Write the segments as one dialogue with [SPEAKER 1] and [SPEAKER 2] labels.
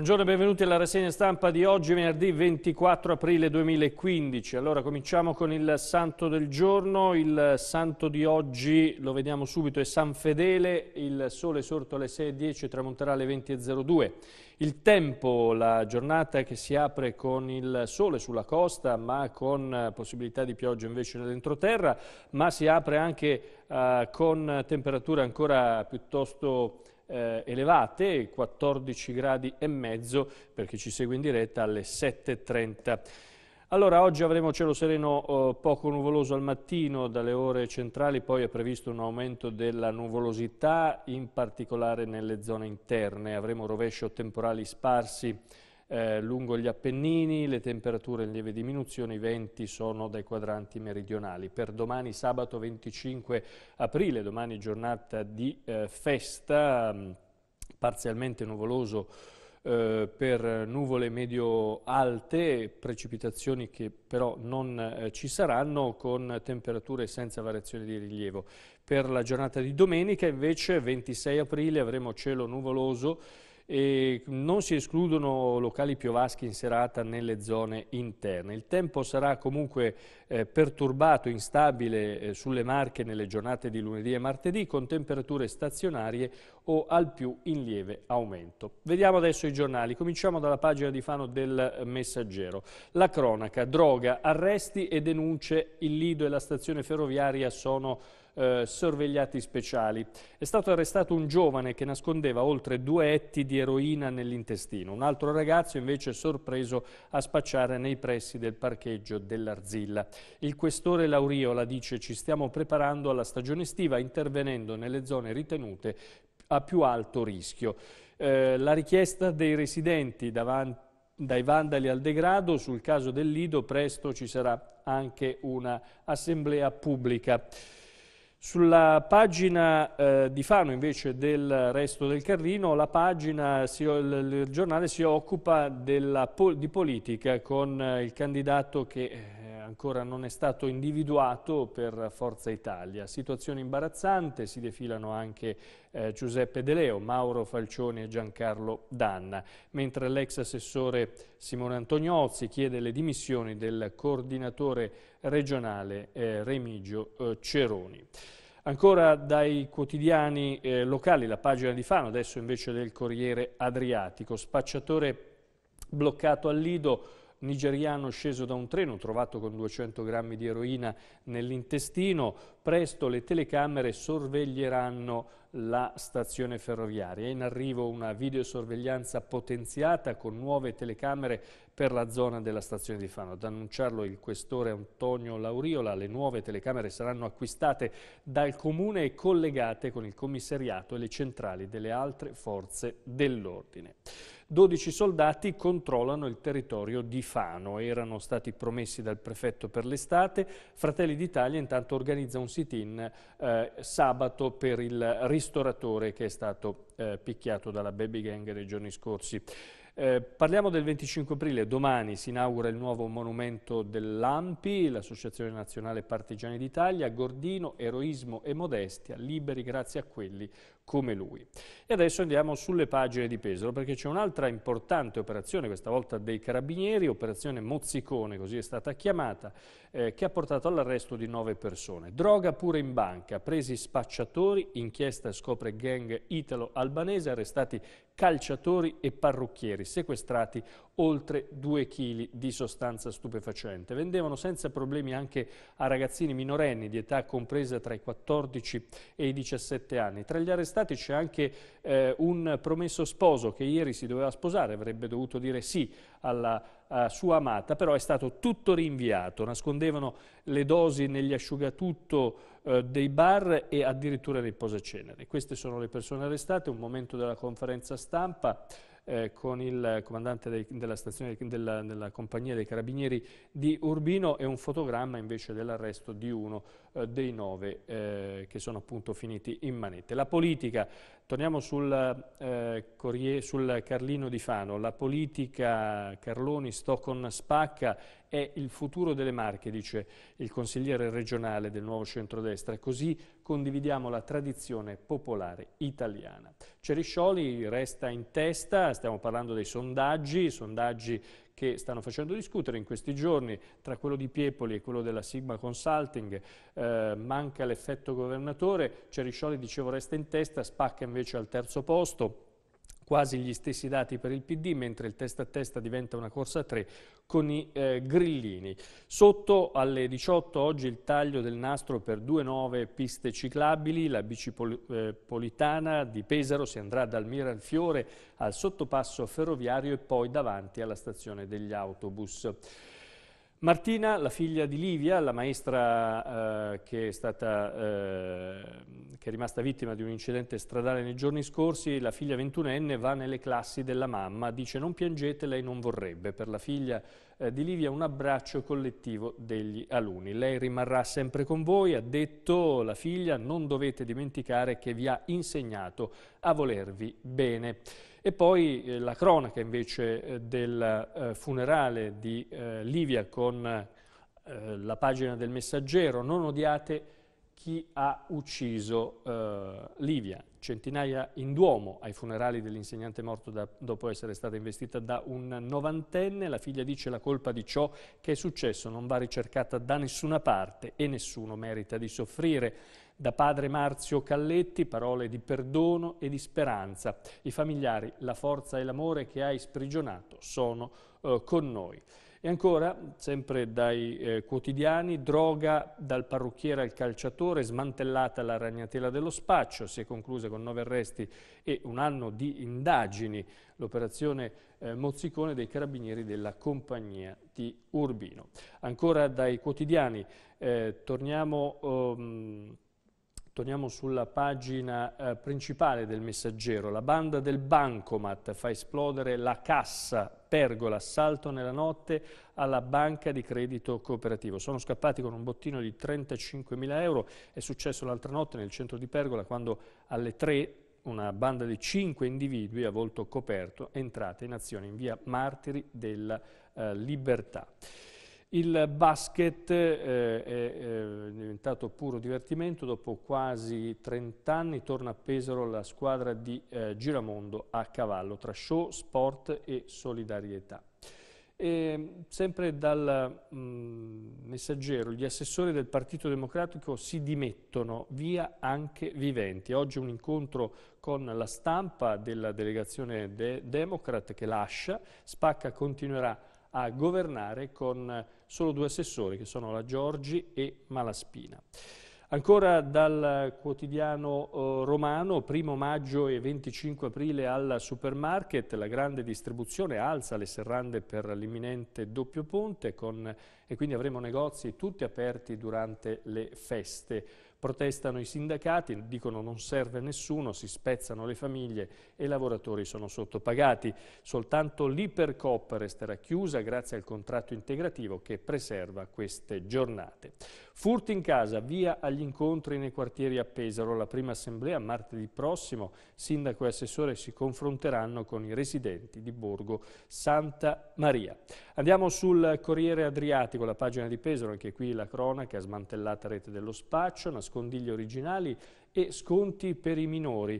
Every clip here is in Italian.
[SPEAKER 1] Buongiorno e benvenuti alla rassegna stampa di oggi, venerdì 24 aprile 2015. Allora cominciamo con il santo del giorno, il santo di oggi lo vediamo subito è San Fedele, il sole sorto alle 6.10 e tramonterà alle 20.02. Il tempo, la giornata che si apre con il sole sulla costa ma con eh, possibilità di pioggia invece nell'entroterra, ma si apre anche eh, con temperature ancora piuttosto eh, elevate, 14 gradi e mezzo per chi ci segue in diretta alle 7.30. Allora, oggi avremo cielo sereno eh, poco nuvoloso al mattino, dalle ore centrali poi è previsto un aumento della nuvolosità, in particolare nelle zone interne. Avremo rovescio temporali sparsi eh, lungo gli Appennini, le temperature in lieve diminuzione, i venti sono dai quadranti meridionali. Per domani sabato 25 aprile, domani giornata di eh, festa, mm, parzialmente nuvoloso eh, per nuvole medio-alte, precipitazioni che però non eh, ci saranno, con temperature senza variazioni di rilievo. Per la giornata di domenica invece, 26 aprile, avremo cielo nuvoloso, e non si escludono locali piovaschi in serata nelle zone interne. Il tempo sarà comunque eh, perturbato, instabile eh, sulle Marche nelle giornate di lunedì e martedì con temperature stazionarie o al più in lieve aumento. Vediamo adesso i giornali. Cominciamo dalla pagina di Fano del Messaggero. La cronaca, droga, arresti e denunce, il Lido e la stazione ferroviaria sono eh, sorvegliati speciali. È stato arrestato un giovane che nascondeva oltre due etti di eroina nell'intestino. Un altro ragazzo invece è sorpreso a spacciare nei pressi del parcheggio dell'Arzilla. Il questore Lauriola dice ci stiamo preparando alla stagione estiva intervenendo nelle zone ritenute a più alto rischio. Eh, la richiesta dei residenti davanti dai vandali al degrado, sul caso del Lido presto ci sarà anche un'assemblea pubblica. Sulla pagina eh, di Fano invece del resto del Carlino, si, il, il, giornale si occupa della, di politica con eh, il candidato che eh, ancora non è stato individuato per Forza Italia. Situazione imbarazzante, si defilano anche eh, Giuseppe De Leo, Mauro Falcioni e Giancarlo Danna, mentre l'ex assessore Simone Antoniozzi chiede le dimissioni del coordinatore regionale eh, Remigio eh, Ceroni. Ancora dai quotidiani eh, locali, la pagina di Fano, adesso invece del Corriere Adriatico, spacciatore bloccato al Lido, nigeriano sceso da un treno, trovato con 200 grammi di eroina nell'intestino. Presto le telecamere sorveglieranno la stazione ferroviaria. È in arrivo una videosorveglianza potenziata con nuove telecamere per la zona della stazione di Fano. Ad annunciarlo il questore Antonio Lauriola, le nuove telecamere saranno acquistate dal comune e collegate con il commissariato e le centrali delle altre forze dell'ordine. 12 soldati controllano il territorio di Fano. Erano stati promessi dal prefetto per l'estate. Fratelli d'Italia intanto organizza un sit-in eh, sabato per il ristoratore che è stato eh, picchiato dalla baby gang nei giorni scorsi. Eh, parliamo del 25 aprile, domani si inaugura il nuovo monumento dell'AMPI, l'Associazione Nazionale Partigiani d'Italia, Gordino, eroismo e modestia, liberi grazie a quelli come lui. E adesso andiamo sulle pagine di Pesaro perché c'è un'altra importante operazione, questa volta dei Carabinieri, operazione Mozzicone, così è stata chiamata, eh, che ha portato all'arresto di nove persone. Droga pure in banca, presi spacciatori, inchiesta scopre gang italo-albanese, arrestati calciatori e parrucchieri, sequestrati oltre 2 kg di sostanza stupefacente. Vendevano senza problemi anche a ragazzini minorenni di età compresa tra i 14 e i 17 anni. Tra gli arrestati c'è anche eh, un promesso sposo che ieri si doveva sposare, avrebbe dovuto dire sì alla sua amata, però è stato tutto rinviato, nascondevano le dosi negli asciugatutto eh, dei bar e addirittura nei posacenere. Queste sono le persone arrestate, un momento della conferenza stampa, eh, con il comandante dei, della, stazione, della, della, compagnia dei carabinieri di Urbino e un fotogramma invece dell'arresto di uno eh, dei nove eh, che sono appunto finiti in manette. La politica, torniamo sul, eh, Corriere, sul Carlino di Fano, la politica Carloni, Stoccon Spacca è il futuro delle Marche, dice il consigliere regionale del nuovo centrodestra, così condividiamo la tradizione popolare italiana. Ceriscioli resta in testa, stiamo parlando dei sondaggi, sondaggi che stanno facendo discutere in questi giorni tra quello di Piepoli e quello della Sigma Consulting, eh, manca l'effetto governatore, Ceriscioli dicevo resta in testa, spacca invece al terzo posto, quasi gli stessi dati per il PD, mentre il testa a testa diventa una corsa a tre con i eh, grillini. Sotto alle 18 oggi il taglio del nastro per due nuove piste ciclabili, la bici pol eh, politana di Pesaro si andrà dal Miralfiore al sottopasso ferroviario e poi davanti alla stazione degli autobus. Martina, la figlia di Livia, la maestra eh, che, è stata, eh, che, è rimasta vittima di un incidente stradale nei giorni scorsi, la figlia ventunenne va nelle classi della mamma, dice non piangete, lei non vorrebbe. Per la figlia eh, di Livia un abbraccio collettivo degli alunni. Lei rimarrà sempre con voi, ha detto la figlia, non dovete dimenticare che vi ha insegnato a volervi bene. E poi eh, la cronaca invece eh, del eh, funerale di eh, Livia con eh, la pagina del messaggero, non odiate chi ha ucciso Livia centinaia in Duomo ai funerali dell'insegnante morto da, dopo essere stata investita da un novantenne. La figlia dice la colpa di ciò che è successo non va ricercata da nessuna parte e nessuno merita di soffrire. Da padre Marzio Calletti parole di perdono e di speranza. I familiari, la forza e l'amore che hai sprigionato sono eh, con noi. E ancora, sempre dai eh, quotidiani, droga dal parrucchiere al calciatore, smantellata la ragnatela dello spaccio, si è conclusa con nove arresti e un anno di indagini l'operazione eh, Mozzicone dei Carabinieri della Compagnia di Urbino. Ancora dai quotidiani, eh, torniamo... Um, Torniamo sulla pagina eh, principale del messaggero. La banda del Bancomat fa esplodere la cassa, pergola, assalto nella notte alla banca di credito cooperativo. Sono scappati con un bottino di 35.000 euro. È successo l'altra notte nel centro di Pergola quando alle 3 una banda di cinque individui a volto coperto è entrata in azione in via Martiri della eh, Libertà. Il basket eh, è, è, eh, diventato puro divertimento, dopo quasi 30 anni torna a Pesaro la squadra di eh, Giramondo a cavallo tra show, sport e solidarietà. E, sempre dal mm, messaggero, gli assessori del Partito Democratico si dimettono via anche viventi. Oggi un incontro con la stampa della delegazione de Democrat che lascia, Spacca continuerà a a governare con solo due assessori che sono la Giorgi e Malaspina. Ancora dal quotidiano eh, romano, primo maggio e 25 aprile al supermarket, la grande distribuzione alza le serrande per l'imminente doppio ponte con e quindi avremo negozi tutti aperti durante le feste. Protestano i sindacati, dicono non serve nessuno, si spezzano le famiglie e i lavoratori sono sottopagati. Soltanto l'Ipercop resterà chiusa grazie al contratto integrativo che preserva queste giornate. Furti in casa, via agli incontri nei quartieri a Pesaro. La prima assemblea martedì prossimo, sindaco e assessore si confronteranno con i residenti di Borgo Santa Maria. Andiamo sul Corriere Adriatico con la pagina di Pesaro, anche qui la cronaca, smantellata rete dello spaccio, nascondigli originali e sconti per i minori.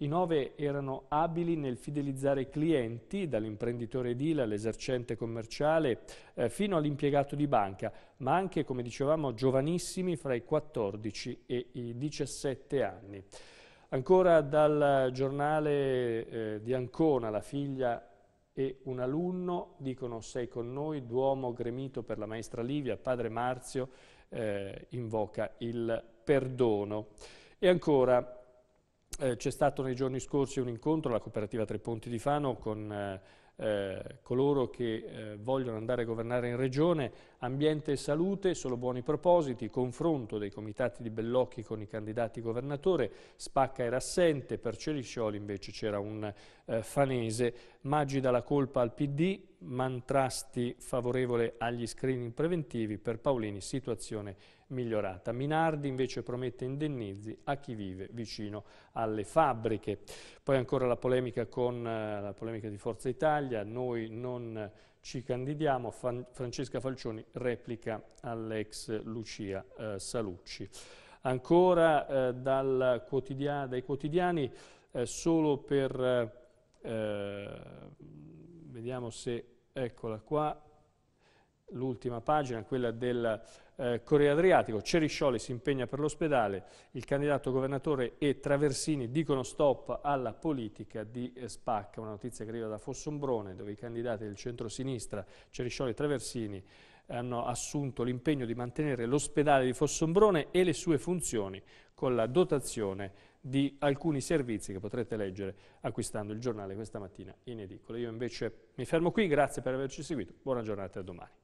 [SPEAKER 1] I nove erano abili nel fidelizzare clienti, dall'imprenditore edile all'esercente commerciale eh, fino all'impiegato di banca, ma anche, come dicevamo, giovanissimi fra i 14 e i 17 anni. Ancora dal giornale eh, di Ancona, la figlia e un alunno dicono sei con noi, Duomo gremito per la maestra Livia, padre Marzio eh, invoca il perdono. E ancora eh, c'è stato nei giorni scorsi un incontro alla cooperativa Tre Ponti di Fano con eh, eh, coloro che eh, vogliono andare a governare in regione, ambiente e salute, solo buoni propositi, confronto dei comitati di Bellocchi con i candidati governatore, Spacca era assente, per Celiscioli invece c'era un eh, fanese, Maggi dà la colpa al PD, Mantrasti favorevole agli screening preventivi, per Paolini situazione migliorata. Minardi invece promette indennizi a chi vive vicino alle fabbriche. Poi ancora la polemica, con, eh, la polemica di Forza Italia, noi non ci candidiamo, Fan Francesca Falcioni replica all'ex Lucia eh, Salucci. Ancora eh, dal quotidia dai quotidiani, eh, solo per, eh, vediamo se, eccola qua, l'ultima pagina, quella del eh, Corriere Adriatico, Ceriscioli si impegna per l'ospedale, il candidato governatore e Traversini dicono stop alla politica di eh, Spacca, una notizia che arriva da Fossombrone dove i candidati del centro-sinistra Ceriscioli e Traversini hanno assunto l'impegno di mantenere l'ospedale di Fossombrone e le sue funzioni con la dotazione di alcuni servizi che potrete leggere acquistando il giornale questa mattina in edicola. Io invece mi fermo qui, grazie per averci seguito, buona giornata e a domani.